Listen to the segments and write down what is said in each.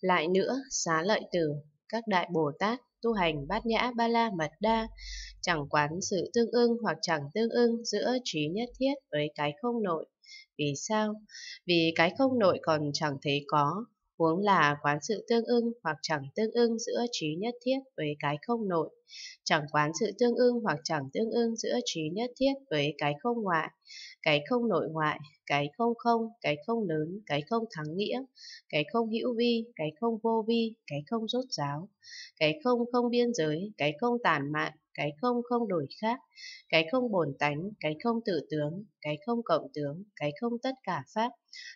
Lại nữa, xá lợi tử, các đại Bồ Tát tu hành bát nhã ba la mật đa, chẳng quán sự tương ưng hoặc chẳng tương ưng giữa trí nhất thiết với cái không nội. Vì sao? Vì cái không nội còn chẳng thấy có, huống là quán sự tương ưng hoặc chẳng tương ưng giữa trí nhất thiết với cái không nội chẳng quán sự tương ưng hoặc chẳng tương ưng giữa trí nhất thiết với cái không ngoại, cái không nội ngoại, cái không không, cái không lớn, cái không thắng nghĩa, cái không hữu vi, cái không vô vi, cái không rốt ráo, cái không không biên giới, cái không tản mạn, cái không không đổi khác, cái không bổn tánh, cái không tự tướng, cái không cộng tướng, cái không tất cả pháp,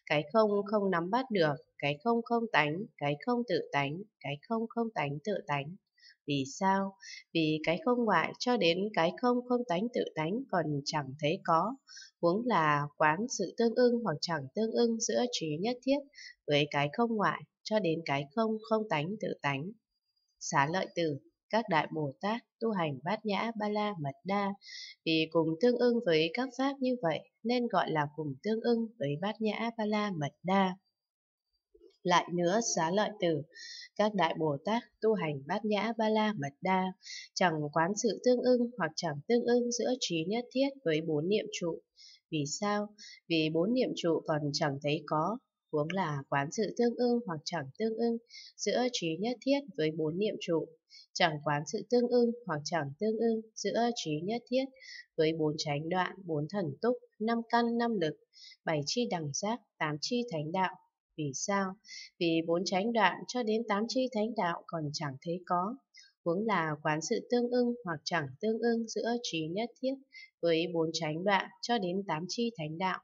cái không không nắm bắt được, cái không không tánh, cái không tự tánh, cái không không tánh tự tánh, vì sao? Vì cái không ngoại cho đến cái không không tánh tự tánh còn chẳng thấy có. Huống là quán sự tương ưng hoặc chẳng tương ưng giữa trí nhất thiết với cái không ngoại cho đến cái không không tánh tự tánh. Xá lợi tử, các đại Bồ Tát tu hành bát nhã ba la mật đa vì cùng tương ưng với các pháp như vậy nên gọi là cùng tương ưng với bát nhã ba la mật đa. Lại nữa xá lợi tử, các đại Bồ Tát tu hành bát nhã ba la mật đa, chẳng quán sự tương ưng hoặc chẳng tương ưng giữa trí nhất thiết với bốn niệm trụ. Vì sao? Vì bốn niệm trụ còn chẳng thấy có, huống là quán sự tương ưng hoặc chẳng tương ưng giữa trí nhất thiết với bốn niệm trụ. Chẳng quán sự tương ưng hoặc chẳng tương ưng giữa trí nhất thiết với bốn chánh đoạn, bốn thần túc, năm căn, năm lực, bảy chi đẳng giác, tám chi thánh đạo, vì sao? Vì bốn chánh đoạn cho đến tám chi thánh đạo còn chẳng thấy có. Huống là quán sự tương ưng hoặc chẳng tương ưng giữa trí nhất thiết với bốn chánh đoạn cho đến tám chi thánh đạo.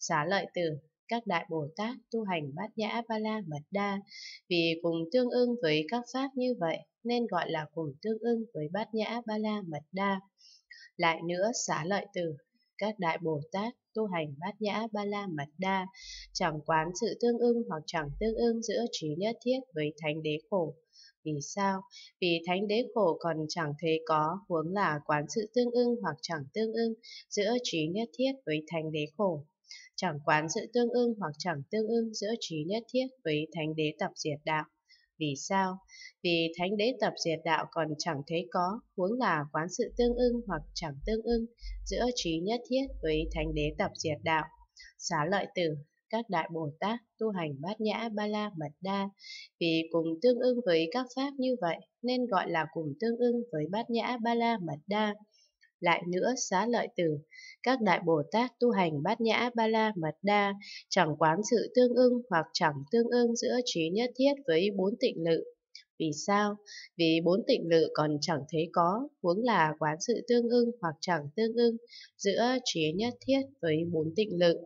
Xá lợi từ các đại Bồ Tát tu hành bát nhã ba la mật đa vì cùng tương ưng với các pháp như vậy nên gọi là cùng tương ưng với bát nhã ba la mật đa. Lại nữa xá lợi từ các đại Bồ Tát tu hành bát nhã ba la mật đa, chẳng quán sự tương ưng hoặc chẳng tương ưng giữa trí nhất thiết với thánh đế khổ. Vì sao? Vì thánh đế khổ còn chẳng thấy có, huống là quán sự tương ưng hoặc chẳng tương ưng giữa trí nhất thiết với thánh đế khổ. Chẳng quán sự tương ưng hoặc chẳng tương ưng giữa trí nhất thiết với thánh đế tập diệt đạo vì sao? Vì thánh đế tập diệt đạo còn chẳng thấy có, huống là quán sự tương ưng hoặc chẳng tương ưng giữa trí nhất thiết với thánh đế tập diệt đạo. Xá lợi tử, các đại Bồ Tát tu hành bát nhã ba la mật đa, vì cùng tương ưng với các pháp như vậy nên gọi là cùng tương ưng với bát nhã ba la mật đa lại nữa xá lợi tử. Các đại Bồ Tát tu hành bát nhã ba la mật đa, chẳng quán sự tương ưng hoặc chẳng tương ưng giữa trí nhất thiết với bốn tịnh lự. Vì sao? Vì bốn tịnh lự còn chẳng thấy có, huống là quán sự tương ưng hoặc chẳng tương ưng giữa trí nhất thiết với bốn tịnh lự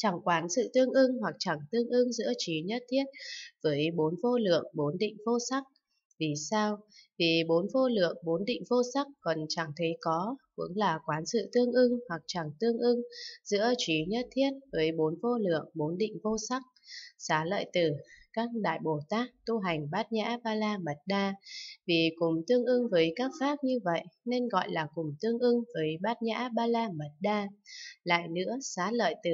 chẳng quán sự tương ưng hoặc chẳng tương ưng giữa trí nhất thiết với bốn vô lượng, bốn định vô sắc, vì sao? Vì bốn vô lượng, bốn định vô sắc còn chẳng thấy có, cũng là quán sự tương ưng hoặc chẳng tương ưng giữa trí nhất thiết với bốn vô lượng, bốn định vô sắc. Xá lợi tử, các đại Bồ Tát tu hành bát nhã ba la mật đa, vì cùng tương ưng với các pháp như vậy nên gọi là cùng tương ưng với bát nhã ba la mật đa. Lại nữa, xá lợi tử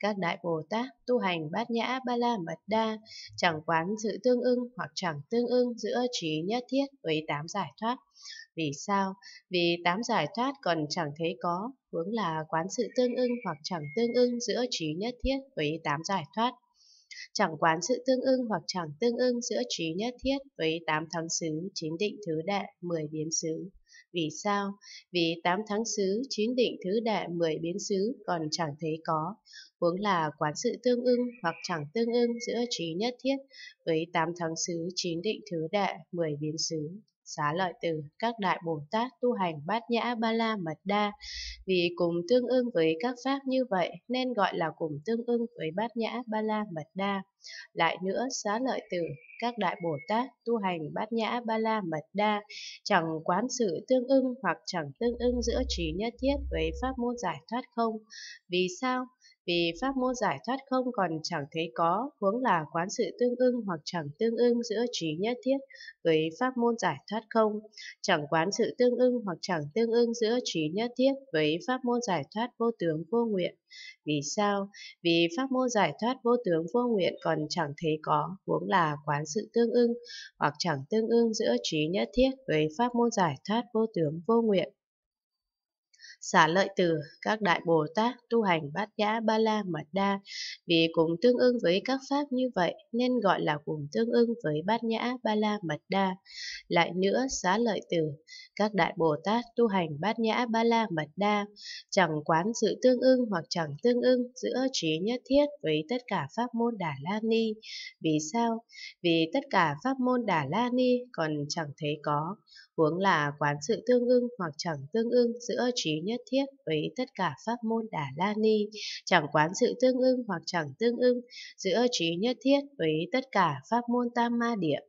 các đại Bồ Tát tu hành bát nhã ba la mật đa, chẳng quán sự tương ưng hoặc chẳng tương ưng giữa trí nhất thiết với tám giải thoát. Vì sao? Vì tám giải thoát còn chẳng thấy có, hướng là quán sự tương ưng hoặc chẳng tương ưng giữa trí nhất thiết với tám giải thoát chẳng quán sự tương ưng hoặc chẳng tương ưng giữa trí nhất thiết với tám tháng xứ, chín định thứ đệ, mười biến xứ. Vì sao? Vì tám thắng xứ, chín định thứ đệ, mười biến xứ còn chẳng thấy có, vốn là quán sự tương ưng hoặc chẳng tương ưng giữa trí nhất thiết với tám thắng xứ chín định thứ đệ mười biến xứ xá lợi từ các đại bồ tát tu hành bát nhã ba la mật đa vì cùng tương ưng với các pháp như vậy nên gọi là cùng tương ưng với bát nhã ba la mật đa lại nữa xá lợi tử các đại bồ tát tu hành bát nhã ba la mật đa chẳng quán sự tương ưng hoặc chẳng tương ưng giữa trí nhất thiết với pháp môn giải thoát không vì sao vì pháp môn giải thoát không còn chẳng thấy có, huống là quán sự tương ưng hoặc chẳng tương ưng giữa trí nhất thiết với pháp môn giải thoát không, chẳng quán sự tương ưng hoặc chẳng tương ưng giữa trí nhất thiết với pháp môn giải thoát vô tướng vô nguyện. Vì sao? Vì pháp môn giải thoát vô tướng vô nguyện còn chẳng thấy có, huống là quán sự tương ưng hoặc chẳng tương ưng giữa trí nhất thiết với pháp môn giải thoát vô tướng vô nguyện xả lợi từ các đại Bồ Tát tu hành bát nhã ba la mật đa, vì cùng tương ưng với các pháp như vậy nên gọi là cùng tương ưng với bát nhã ba la mật đa. Lại nữa, xá lợi từ các đại Bồ Tát tu hành bát nhã ba la mật đa, chẳng quán sự tương ưng hoặc chẳng tương ưng giữa trí nhất thiết với tất cả pháp môn Đà La Ni. Vì sao? Vì tất cả pháp môn Đà La Ni còn chẳng thấy có, huống là quán sự tương ưng hoặc chẳng tương ưng giữa trí nhất thiết với tất cả pháp môn đà la ni, chẳng quán sự tương ưng hoặc chẳng tương ưng giữa trí nhất thiết với tất cả pháp môn tam ma địa.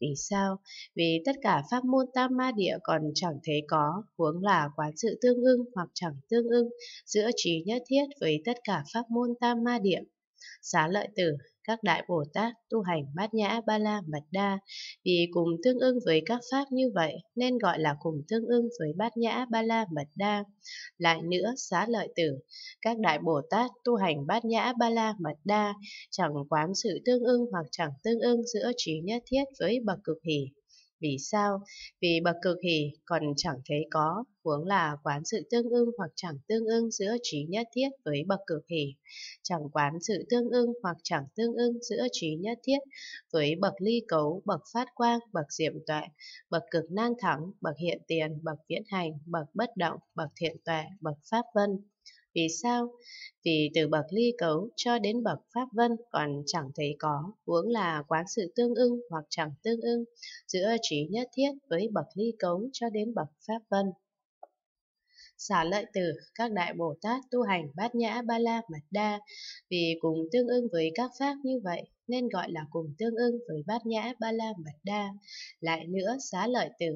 Vì sao? Vì tất cả pháp môn tam ma địa còn chẳng thấy có, huống là quán sự tương ưng hoặc chẳng tương ưng giữa trí nhất thiết với tất cả pháp môn tam ma địa xá lợi tử, các đại Bồ Tát tu hành bát nhã ba la mật đa. Vì cùng tương ưng với các pháp như vậy nên gọi là cùng tương ưng với bát nhã ba la mật đa. Lại nữa, xá lợi tử, các đại Bồ Tát tu hành bát nhã ba la mật đa, chẳng quán sự tương ưng hoặc chẳng tương ưng giữa trí nhất thiết với bậc cực hỷ vì sao? Vì bậc cực hỷ còn chẳng thấy có, huống là quán sự tương ưng hoặc chẳng tương ưng giữa trí nhất thiết với bậc cực hỷ, chẳng quán sự tương ưng hoặc chẳng tương ưng giữa trí nhất thiết với bậc ly cấu, bậc phát quang, bậc diệm tuệ, bậc cực nan thắng, bậc hiện tiền, bậc viễn hành, bậc bất động, bậc thiện tuệ, bậc pháp vân. Vì sao? Vì từ bậc ly cấu cho đến bậc pháp vân còn chẳng thấy có, huống là quán sự tương ưng hoặc chẳng tương ưng giữa trí nhất thiết với bậc ly cấu cho đến bậc pháp vân xả lợi tử, các đại Bồ Tát tu hành bát nhã ba la mật đa. Vì cùng tương ưng với các pháp như vậy, nên gọi là cùng tương ưng với bát nhã ba la mật đa. Lại nữa, xá lợi tử,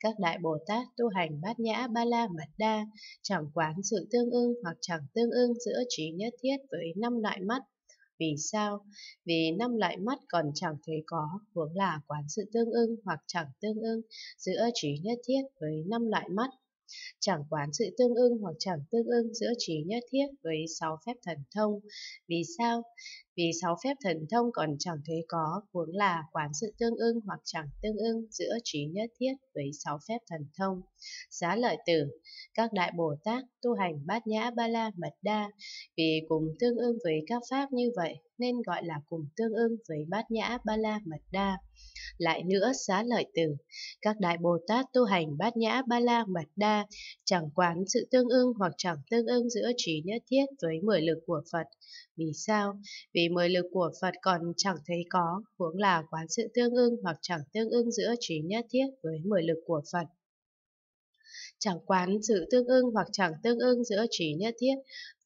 các đại Bồ Tát tu hành bát nhã ba la mật đa, chẳng quán sự tương ưng hoặc chẳng tương ưng giữa trí nhất thiết với năm loại mắt. Vì sao? Vì năm loại mắt còn chẳng thấy có, huống là quán sự tương ưng hoặc chẳng tương ưng giữa trí nhất thiết với năm loại mắt. Chẳng quán sự tương ưng hoặc chẳng tương ưng giữa trí nhất thiết với sáu phép thần thông. Vì sao? Vì sáu phép thần thông còn chẳng thấy có, vốn là quán sự tương ưng hoặc chẳng tương ưng giữa trí nhất thiết với sáu phép thần thông. Giá lợi tử, các đại Bồ Tát tu hành bát nhã ba la mật đa, vì cùng tương ưng với các pháp như vậy nên gọi là cùng tương ưng với bát nhã ba la mật đa. Lại nữa xá lợi tử, các đại Bồ Tát tu hành bát nhã ba la mật đa chẳng quán sự tương ưng hoặc chẳng tương ưng giữa trí nhất thiết với mười lực của Phật. Vì sao? Vì mười lực của Phật còn chẳng thấy có, huống là quán sự tương ưng hoặc chẳng tương ưng giữa trí nhất thiết với mười lực của Phật chẳng quán sự tương ưng hoặc chẳng tương ưng giữa trí nhất thiết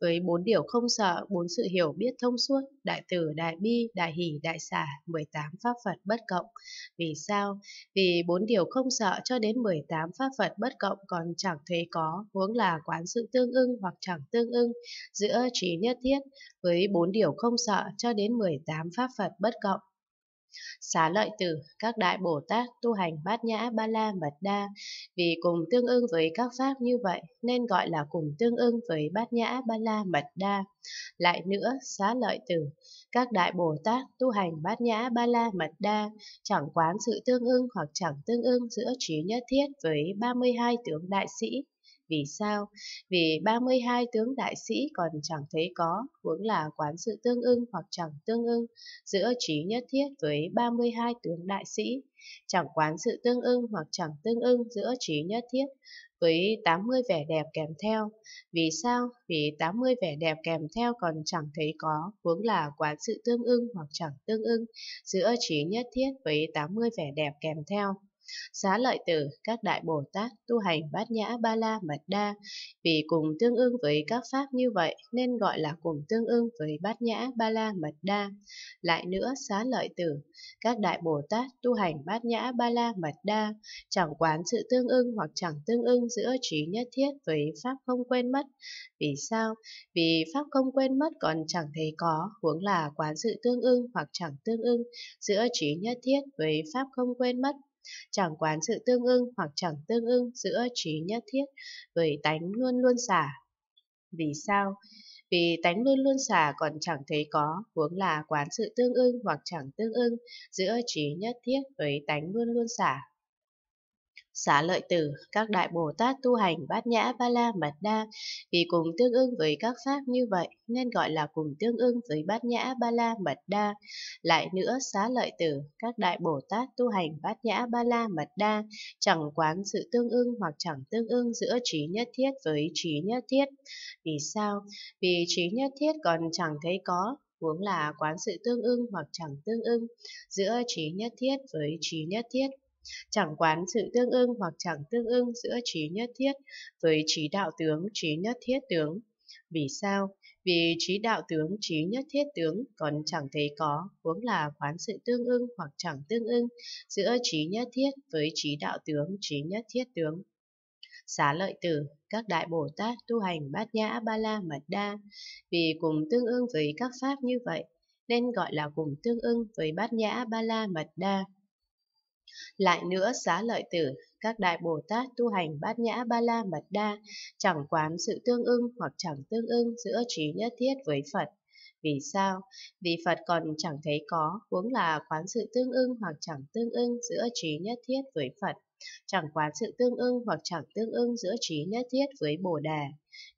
với bốn điều không sợ, bốn sự hiểu biết thông suốt, đại từ, đại bi, đại hỷ, đại xả, 18 pháp Phật bất cộng. Vì sao? Vì bốn điều không sợ cho đến 18 pháp Phật bất cộng còn chẳng thấy có, huống là quán sự tương ưng hoặc chẳng tương ưng giữa trí nhất thiết với bốn điều không sợ cho đến 18 pháp Phật bất cộng. Xá lợi tử, các đại Bồ Tát tu hành bát nhã ba la mật đa, vì cùng tương ưng với các pháp như vậy nên gọi là cùng tương ưng với bát nhã ba la mật đa. Lại nữa, xá lợi tử, các đại Bồ Tát tu hành bát nhã ba la mật đa, chẳng quán sự tương ưng hoặc chẳng tương ưng giữa trí nhất thiết với 32 tướng đại sĩ vì sao? Vì 32 tướng đại sĩ còn chẳng thấy có, huống là quán sự tương ưng hoặc chẳng tương ưng giữa trí nhất thiết với 32 tướng đại sĩ. Chẳng quán sự tương ưng hoặc chẳng tương ưng giữa trí nhất thiết với 80 vẻ đẹp kèm theo. Vì sao? Vì 80 vẻ đẹp kèm theo còn chẳng thấy có, huống là quán sự tương ưng hoặc chẳng tương ưng giữa trí nhất thiết với 80 vẻ đẹp kèm theo xá lợi tử, các đại Bồ Tát tu hành bát nhã ba la mật đa. Vì cùng tương ưng với các pháp như vậy nên gọi là cùng tương ưng với bát nhã ba la mật đa. Lại nữa xá lợi tử, các đại Bồ Tát tu hành bát nhã ba la mật đa, chẳng quán sự tương ưng hoặc chẳng tương ưng giữa trí nhất thiết với pháp không quên mất. Vì sao? Vì pháp không quên mất còn chẳng thấy có, huống là quán sự tương ưng hoặc chẳng tương ưng giữa trí nhất thiết với pháp không quên mất chẳng quán sự tương ưng hoặc chẳng tương ưng giữa trí nhất thiết với tánh luôn luôn xả. Vì sao? Vì tánh luôn luôn xả còn chẳng thấy có, huống là quán sự tương ưng hoặc chẳng tương ưng giữa trí nhất thiết với tánh luôn luôn xả Xá lợi tử, các đại Bồ Tát tu hành bát nhã ba la mật đa, vì cùng tương ưng với các pháp như vậy nên gọi là cùng tương ưng với bát nhã ba la mật đa. Lại nữa, xá lợi tử, các đại Bồ Tát tu hành bát nhã ba la mật đa, chẳng quán sự tương ưng hoặc chẳng tương ưng giữa trí nhất thiết với trí nhất thiết. Vì sao? Vì trí nhất thiết còn chẳng thấy có, huống là quán sự tương ưng hoặc chẳng tương ưng giữa trí nhất thiết với trí nhất thiết chẳng quán sự tương ưng hoặc chẳng tương ưng giữa trí nhất thiết với trí đạo tướng trí nhất thiết tướng vì sao vì trí đạo tướng trí nhất thiết tướng còn chẳng thấy có cũng là quán sự tương ưng hoặc chẳng tương ưng giữa trí nhất thiết với trí đạo tướng trí nhất thiết tướng xá lợi tử, các đại Bồ Tát tu hành bát nhã ba la mật đa, vì cùng tương ưng với các pháp như vậy, nên gọi là cùng tương ưng với bát nhã ba la mật đa. Lại nữa, xá lợi tử, các đại Bồ Tát tu hành bát nhã ba la mật đa, chẳng quán sự tương ưng hoặc chẳng tương ưng giữa trí nhất thiết với Phật. Vì sao? Vì Phật còn chẳng thấy có, huống là quán sự tương ưng hoặc chẳng tương ưng giữa trí nhất thiết với Phật, chẳng quán sự tương ưng hoặc chẳng tương ưng giữa trí nhất thiết với Bồ Đà.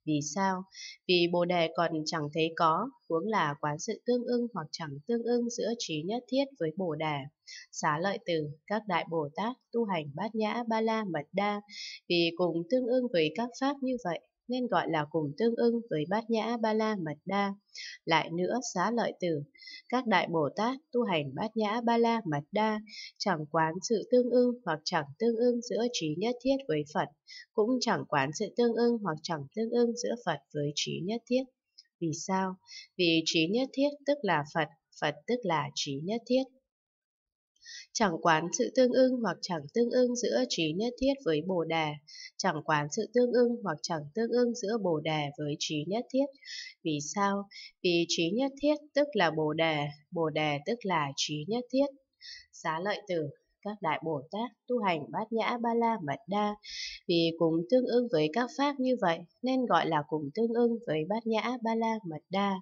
Vì sao? Vì Bồ Đề còn chẳng thấy có, huống là quán sự tương ưng hoặc chẳng tương ưng giữa trí nhất thiết với Bồ Đề. Xá lợi từ các đại Bồ Tát tu hành bát nhã ba la mật đa, vì cùng tương ưng với các pháp như vậy nên gọi là cùng tương ưng với bát nhã ba la mật đa. Lại nữa xá lợi tử, các đại Bồ Tát tu hành bát nhã ba la mật đa, chẳng quán sự tương ưng hoặc chẳng tương ưng giữa trí nhất thiết với Phật, cũng chẳng quán sự tương ưng hoặc chẳng tương ưng giữa Phật với trí nhất thiết. Vì sao? Vì trí nhất thiết tức là Phật, Phật tức là trí nhất thiết chẳng quán sự tương ưng hoặc chẳng tương ưng giữa trí nhất thiết với bồ đề, chẳng quán sự tương ưng hoặc chẳng tương ưng giữa bồ đề với trí nhất thiết. Vì sao? Vì trí nhất thiết tức là bồ đề, bồ đề tức là trí nhất thiết. Giá lợi tử các đại Bồ Tát tu hành bát nhã ba la mật đa. Vì cùng tương ưng với các pháp như vậy nên gọi là cùng tương ưng với bát nhã ba la mật đa.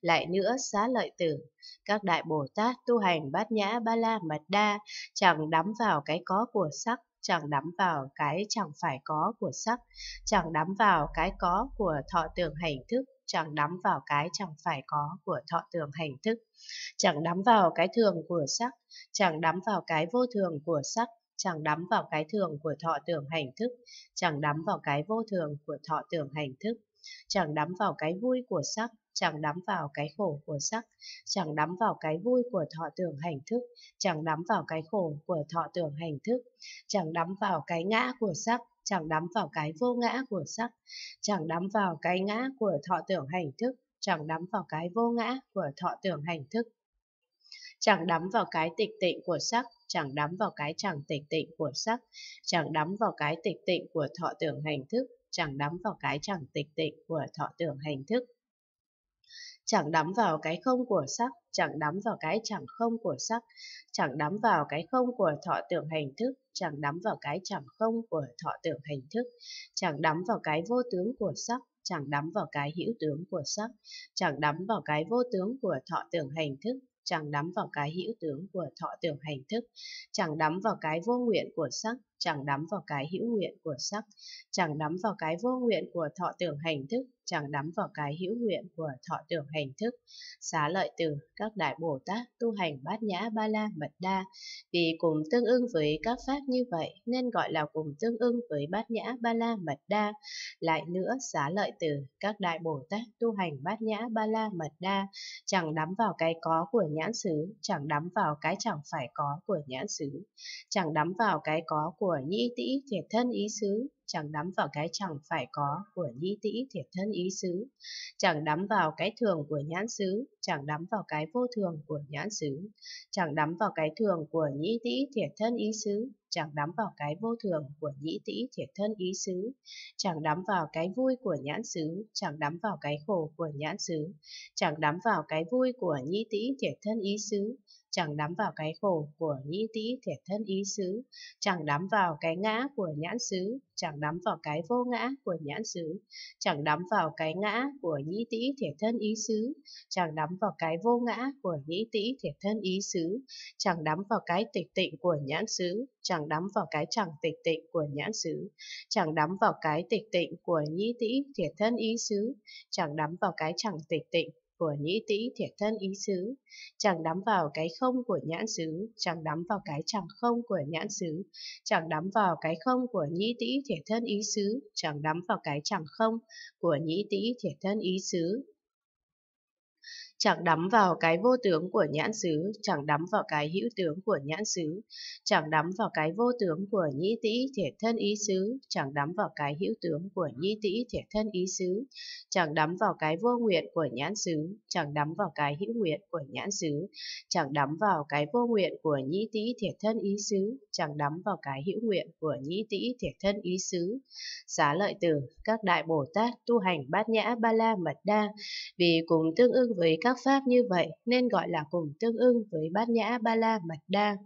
Lại nữa xá lợi tử, các đại Bồ Tát tu hành bát nhã ba la mật đa chẳng đắm vào cái có của sắc chẳng đắm vào cái chẳng phải có của sắc, chẳng đắm vào cái có của thọ tưởng hành thức, chẳng đắm vào cái chẳng phải có của thọ tưởng hành thức, chẳng đắm vào cái thường của sắc, chẳng đắm vào cái vô thường của sắc, chẳng đắm vào cái thường của thọ tưởng hành thức, chẳng đắm vào cái vô thường của thọ tưởng hành thức, chẳng đắm vào cái vui của sắc, chẳng đắm vào cái khổ của sắc, chẳng đắm vào cái vui của thọ tưởng hành thức, chẳng đắm vào cái khổ của thọ tưởng hành thức, chẳng đắm vào cái ngã của sắc, chẳng đắm vào cái vô ngã của sắc, chẳng đắm vào cái ngã của thọ tưởng hành thức, chẳng đắm vào cái vô ngã của thọ tưởng hành thức. Chẳng đắm vào cái tịch tịnh của sắc, chẳng đắm vào cái chẳng tịch tịnh của sắc, chẳng đắm vào cái tịch tịnh của thọ tưởng hành thức, chẳng đắm vào cái chẳng tịch tịnh của thọ tưởng hành thức chẳng đắm vào cái không của sắc, chẳng đắm vào cái chẳng không của sắc, chẳng đắm vào cái không của thọ tưởng hành thức, chẳng đắm vào cái chẳng không của thọ tưởng hành thức, chẳng đắm vào cái vô tướng của sắc, chẳng đắm vào cái hữu tướng của sắc, chẳng đắm vào cái vô tướng của thọ tưởng hành thức, chẳng đắm vào cái hữu tướng của thọ tưởng hành thức, chẳng đắm vào cái vô nguyện của sắc, chẳng đắm vào cái hữu nguyện của sắc, chẳng đắm vào cái vô nguyện của thọ tưởng hành thức, chẳng đắm vào cái hữu nguyện của thọ tưởng hành thức. Xá lợi từ các đại Bồ Tát tu hành bát nhã ba la mật đa, vì cùng tương ưng với các pháp như vậy nên gọi là cùng tương ưng với bát nhã ba la mật đa. Lại nữa, xá lợi từ các đại Bồ Tát tu hành bát nhã ba la mật đa, chẳng đắm vào cái có của nhãn xứ, chẳng đắm vào cái chẳng phải có của nhãn xứ, chẳng đắm vào cái có của của nhi tĩ thiệt thân ý xứ chẳng đắm vào cái chẳng phải có của nhi tĩ thiệt thân ý xứ chẳng đắm vào cái thường của nhãn xứ chẳng đắm vào cái vô thường của nhãn xứ chẳng đắm vào cái thường của nhi tĩ thiệt thân ý xứ chẳng đắm vào cái vô thường của nhĩ tĩ thiệt thân ý xứ chẳng đắm vào cái vui của nhãn xứ chẳng đắm vào cái khổ của nhãn xứ chẳng đắm vào cái vui của nhĩ tĩ thiệt thân ý xứ chẳng đắm vào cái khổ của nhĩ tĩ thiệt thân ý xứ, chẳng đắm vào cái ngã của nhãn xứ, chẳng đắm vào cái vô ngã của nhãn xứ, chẳng đắm vào cái ngã của nhĩ tĩ thiệt thân ý xứ, chẳng đắm vào cái vô ngã của nhĩ tĩ thiệt thân ý xứ, chẳng đắm vào cái tịch tịnh của nhãn xứ, chẳng đắm vào cái chẳng tịch tịnh của nhãn xứ, chẳng đắm vào cái tịch tịnh của nhĩ tĩ thiệt thân ý xứ, chẳng đắm vào cái chẳng tịch tịnh của nhĩ tĩ thiệt thân ý xứ, chẳng đắm vào cái không của nhãn xứ, chẳng đắm vào cái chẳng không của nhãn xứ, chẳng đắm vào cái không của nhĩ tĩ thiệt thân ý xứ, chẳng đắm vào cái chẳng không của nhĩ tĩ thiệt thân ý xứ, chẳng đắm vào cái vô tướng của nhãn xứ, chẳng đắm vào cái hữu tướng của nhãn xứ, chẳng đắm vào cái vô tướng của nhĩ tĩ thiệt thân ý xứ, chẳng đắm vào cái hữu tướng của nhĩ tĩ thiệt thân ý xứ, chẳng đắm vào cái vô nguyện của nhãn xứ, chẳng đắm vào cái hữu nguyện của nhãn xứ, chẳng đắm vào cái vô nguyện của nhĩ tĩ thiệt thân ý xứ, chẳng đắm vào cái hữu nguyện của nhĩ tĩ thiệt thân ý xứ. Xá lợi từ các đại Bồ Tát tu hành bát nhã ba la mật đa, vì cùng tương ưng với các các pháp như vậy nên gọi là cùng tương ưng với bát nhã ba la mật đa.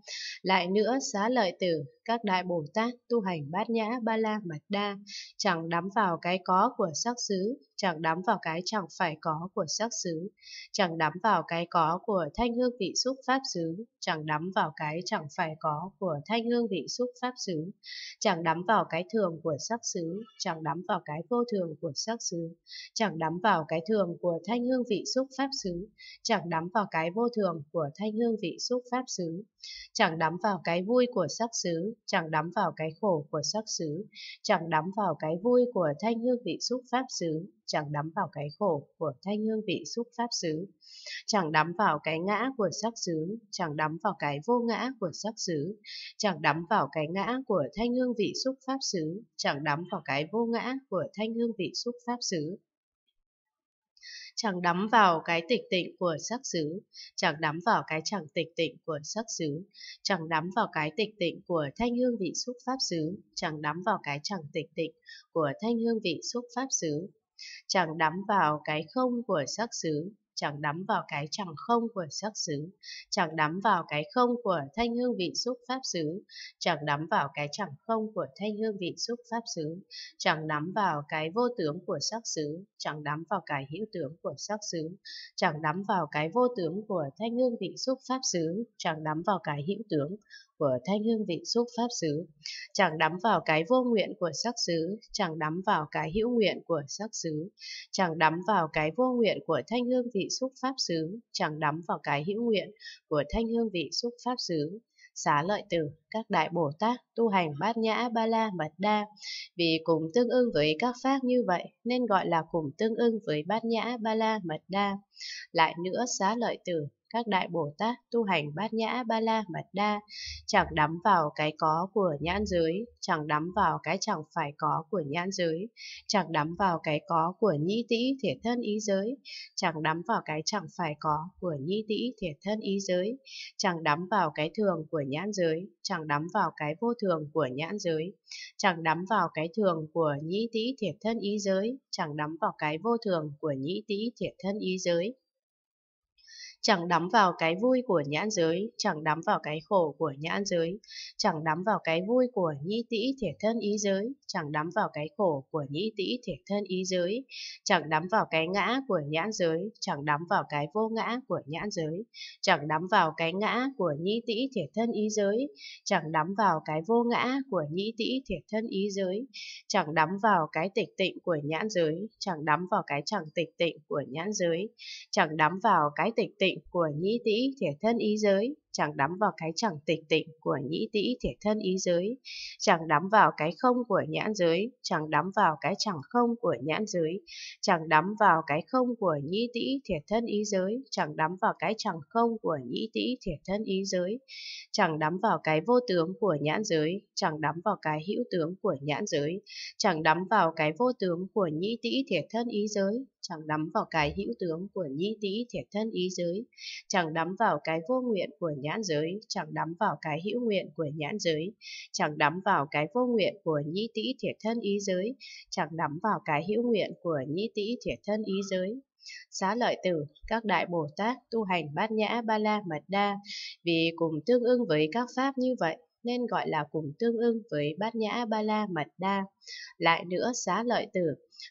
Lại nữa, xá lợi tử các đại Bồ Tát tu hành bát nhã ba la mật đa, chẳng đắm vào cái có của sắc xứ, chẳng đắm vào cái chẳng phải có của sắc xứ, chẳng đắm vào cái có của thanh hương vị xúc pháp xứ, chẳng đắm vào cái chẳng phải có của thanh hương vị xúc pháp xứ, chẳng đắm vào cái thường của sắc xứ, chẳng đắm vào cái vô thường của sắc xứ, chẳng đắm vào cái thường của thanh hương vị xúc pháp xứ, chẳng đắm vào cái vô thường của thanh hương vị xúc pháp xứ, chẳng đắm vào cái vui của sắc xứ, chẳng đắm vào cái khổ của sắc xứ, chẳng đắm vào cái vui của thanh hương vị xúc pháp xứ, chẳng đắm vào cái khổ của thanh hương vị xúc pháp xứ, chẳng đắm vào cái ngã của sắc xứ, chẳng đắm vào cái vô ngã của sắc xứ, chẳng đắm vào cái ngã của thanh hương vị xúc pháp xứ, chẳng đắm vào cái vô ngã của thanh hương vị xúc pháp xứ chẳng đắm vào cái tịch tịnh của sắc xứ, chẳng đắm vào cái chẳng tịch tịnh của sắc xứ, chẳng đắm vào cái tịch tịnh của thanh hương vị xúc pháp xứ, chẳng đắm vào cái chẳng tịch tịnh của thanh hương vị xúc pháp xứ, chẳng đắm vào cái không của sắc xứ, chẳng đắm vào cái chẳng không của sắc xứ, chẳng đắm vào cái không của thanh hương vị xúc pháp xứ, chẳng đắm vào cái chẳng không của thanh hương vị xúc pháp xứ, chẳng đắm vào cái vô tướng của sắc xứ, chẳng đắm vào cái hữu tướng của sắc xứ, chẳng đắm vào cái vô tướng của thanh hương vị xúc pháp xứ, chẳng đắm vào cái hữu tướng của thanh hương vị xúc pháp xứ, chẳng đắm vào cái vô nguyện của sắc xứ, chẳng đắm vào cái hữu nguyện của sắc xứ, chẳng đắm vào cái vô nguyện của thanh hương vị xúc pháp xứ, chẳng đắm vào cái hữu nguyện của thanh hương vị xúc pháp xứ, xá lợi tử các đại Bồ Tát tu hành bát nhã ba la mật đa. Vì cùng tương ưng với các pháp như vậy nên gọi là cùng tương ưng với bát nhã ba la mật đa. Lại nữa xá lợi tử các đại Bồ Tát tu hành bát nhã ba la mật đa, chẳng đắm vào cái có của nhãn giới, chẳng đắm vào cái chẳng phải có của nhãn giới, chẳng đắm vào cái có của nhĩ tĩ thể thân ý giới, chẳng đắm vào cái chẳng phải có của nhĩ tĩ thể thân ý giới, chẳng đắm vào cái thường của nhãn giới, chẳng chẳng đắm vào cái vô thường của nhãn giới, chẳng đắm vào cái thường của nhĩ tĩ thiệt thân ý giới, chẳng đắm vào cái vô thường của nhĩ tĩ thiệt thân ý giới chẳng đắm vào cái vui của nhãn giới, chẳng đắm vào cái khổ của nhãn giới, chẳng đắm vào cái vui của nhĩ tĩ thiệt thân ý giới, chẳng đắm vào cái khổ của nhĩ tĩ thiệt thân ý giới, chẳng đắm vào cái ngã của nhãn giới, chẳng đắm vào cái vô ngã của nhãn giới, chẳng đắm vào cái ngã của nhĩ tĩ thiệt thân ý giới, chẳng đắm vào cái vô ngã của nhĩ tĩ thiệt thân ý giới, chẳng đắm vào cái tịch tịnh của nhãn giới, chẳng đắm vào cái chẳng tịch tịnh của nhãn giới, chẳng đắm vào cái tịch tịnh định của nhĩ tỷ thể thân ý giới chẳng đắm vào cái chẳng tịch tịnh của nhĩ tĩ thể thân ý giới, chẳng đắm vào cái không của nhãn giới, chẳng đắm vào cái chẳng không của nhãn giới, chẳng đắm vào cái không của nhĩ tĩ thể thân ý giới, chẳng đắm vào cái chẳng không của nhĩ tĩ thể thân ý giới, chẳng đắm vào cái vô tướng của nhãn giới, chẳng đắm vào cái hữu tướng của nhãn giới, chẳng đắm vào cái vô tướng của nhĩ tĩ thể thân ý giới, chẳng đắm vào cái hữu tướng của nhĩ tĩ thể thân ý giới, chẳng đắm vào cái vô nguyện của nhãn giới, chẳng đắm vào cái hữu nguyện của nhãn giới, chẳng đắm vào cái vô nguyện của nhĩ tĩ thiệt thân ý giới, chẳng đắm vào cái hữu nguyện của nhĩ tĩ thiệt thân ý giới. Xá lợi tử, các đại Bồ Tát tu hành bát nhã ba la mật đa, vì cùng tương ưng với các pháp như vậy nên gọi là cùng tương ưng với bát nhã ba la mật đa. Lại nữa xá lợi tử,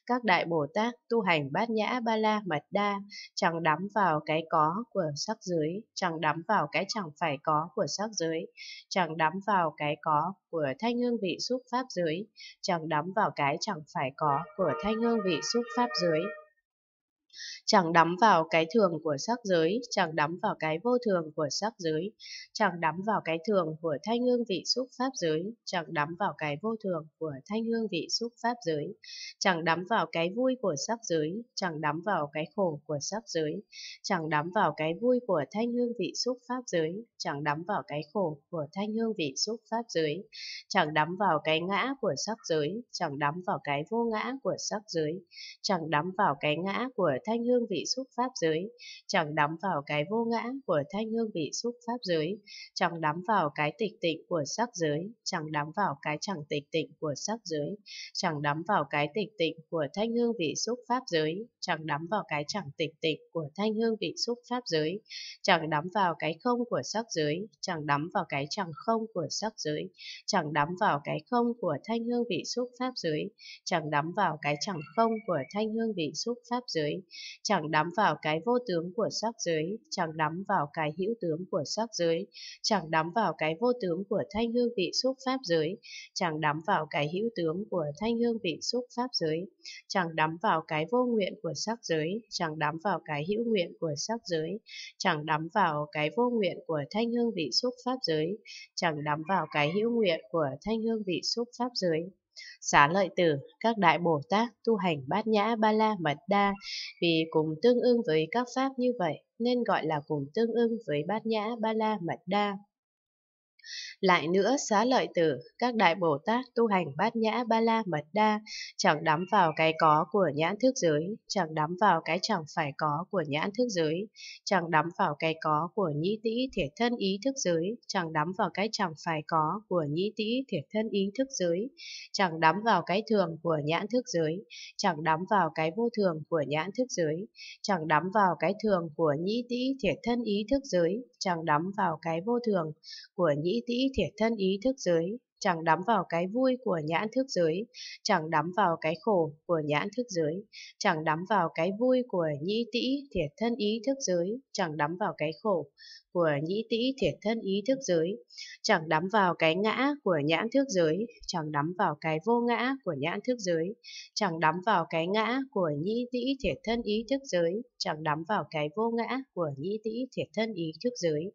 các đại Bồ Tát tu hành bát nhã ba la mật đa, chẳng đắm vào cái có của sắc giới, chẳng đắm vào cái chẳng phải có của sắc giới, chẳng đắm vào cái có của thanh hương vị xúc pháp giới, chẳng đắm vào cái chẳng phải có của thanh hương vị xúc pháp giới. Chẳng đắm vào cái thường của sắc giới, chẳng đắm vào cái vô thường của sắc giới, chẳng đắm vào cái thường của thanh hương vị xúc pháp giới, chẳng đắm vào cái vô thường của thanh hương vị xúc pháp giới, chẳng đắm vào cái vui của sắc giới, chẳng đắm vào cái khổ của sắc giới, chẳng đắm vào cái vui của thanh hương vị xúc pháp giới, chẳng đắm vào cái khổ của thanh hương vị xúc pháp giới, chẳng đắm vào cái ngã của sắc giới, chẳng đắm vào cái vô ngã của sắc giới, chẳng đắm vào cái ngã của thanh hương vị xúc pháp giới, chẳng đắm vào cái vô ngã của thanh hương vị xúc pháp giới, chẳng đắm vào cái tịch tịnh của sắc giới, chẳng đắm vào cái chẳng tịch tịnh của sắc giới, chẳng đắm vào cái tịch tịnh của thanh hương vị xúc pháp giới, chẳng đắm vào cái chẳng tịch tịnh của thanh hương vị xúc pháp giới, chẳng đắm vào cái không của sắc giới, chẳng đắm vào cái chẳng không của sắc giới, chẳng đắm vào cái không của thanh hương vị xúc pháp giới, chẳng đắm vào cái chẳng không của thanh hương vị xúc pháp giới, chẳng đắm vào cái vô tướng của sắc giới, chẳng đắm vào cái hữu tướng của sắc giới, chẳng đắm vào cái vô tướng của thanh hương vị xúc pháp giới, chẳng đắm vào cái hữu tướng của thanh hương vị xúc pháp giới, chẳng đắm vào cái vô nguyện của sắc giới, chẳng đắm vào cái hữu nguyện của sắc giới, chẳng đắm vào cái vô nguyện của thanh hương vị xúc pháp giới, chẳng đắm vào cái hữu nguyện của thanh hương vị xúc pháp giới Xá lợi tử, các đại Bồ Tát tu hành bát nhã ba la mật đa vì cùng tương ưng với các pháp như vậy nên gọi là cùng tương ưng với bát nhã ba la mật đa. Lại nữa, xá lợi tử, các đại Bồ Tát tu hành bát nhã ba la mật đa, chẳng đắm vào cái có của nhãn thức giới, chẳng đắm vào cái chẳng phải có của nhãn thức giới, chẳng đắm vào cái có của nhĩ tĩ thiệt thân ý thức giới, chẳng đắm vào cái chẳng phải có của nhĩ tĩ thiệt thân ý thức giới, chẳng đắm vào cái thường của nhãn thức giới, chẳng đắm vào cái vô thường của nhãn thức giới, chẳng đắm vào cái thường của nhĩ tĩ thiệt thân ý thức giới, chẳng đắm vào cái vô thường của nhĩ tĩ thể thân ý thức giới chẳng đắm vào cái vui của nhãn thức giới, chẳng đắm vào cái khổ của nhãn thức giới, chẳng đắm vào cái vui của nhĩ tĩ thiệt thân ý thức giới, chẳng đắm vào cái khổ của nhĩ tĩ thiệt thân ý thức giới, chẳng đắm vào cái ngã của nhãn thức giới, chẳng đắm vào cái vô ngã của nhãn thức giới, chẳng đắm vào cái ngã của nhĩ tĩ thiệt thân ý thức giới, chẳng đắm vào cái vô ngã của nhĩ tĩ thiệt thân ý thức giới,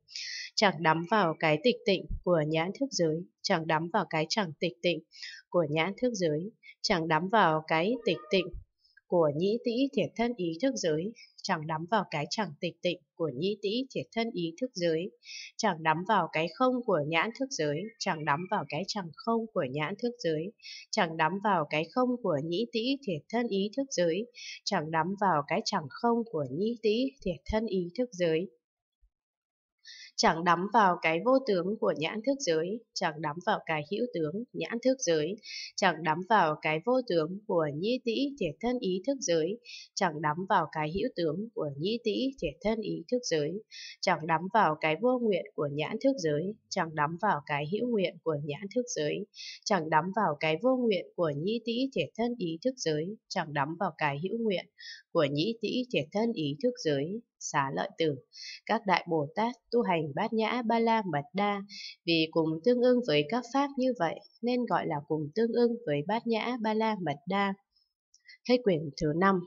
chẳng đắm vào cái tịch tịnh của nhãn thức giới, chẳng đắm vào vào cái chẳng tịch tịnh của nhãn thức giới, chẳng đắm vào cái tịch tịnh của nhĩ tĩ thiệt thân ý thức giới, chẳng đắm vào cái chẳng tịch tịnh của nhĩ tĩ thiệt thân ý thức giới, chẳng đắm vào cái không của nhãn thức giới, chẳng đắm vào cái chẳng không của nhãn thức giới, chẳng đắm vào cái không của nhĩ tĩ thiệt thân ý thức giới, chẳng đắm vào cái chẳng không của nhĩ tĩ thiệt thân ý thức giới, chẳng đắm vào cái vô tướng của nhãn thức giới, chẳng đắm vào cái hữu tướng nhãn thức giới, chẳng đắm vào cái vô tướng của nhĩ tĩ thể thân ý thức giới, chẳng đắm vào cái hữu tướng của nhĩ tĩ thể thân ý thức giới, chẳng đắm vào cái vô nguyện của nhãn thức giới, chẳng đắm vào cái hữu nguyện của nhãn thức giới, chẳng đắm vào cái vô nguyện của nhĩ tĩ thể thân ý thức giới, chẳng đắm vào cái hữu nguyện của nhĩ tĩ thể thân ý thức giới, xá lợi tử. Các đại Bồ Tát tu hành bát nhã ba la mật đa vì cùng tương ưng với các pháp như vậy nên gọi là cùng tương ưng với bát nhã ba la mật đa. Hết quyển thứ năm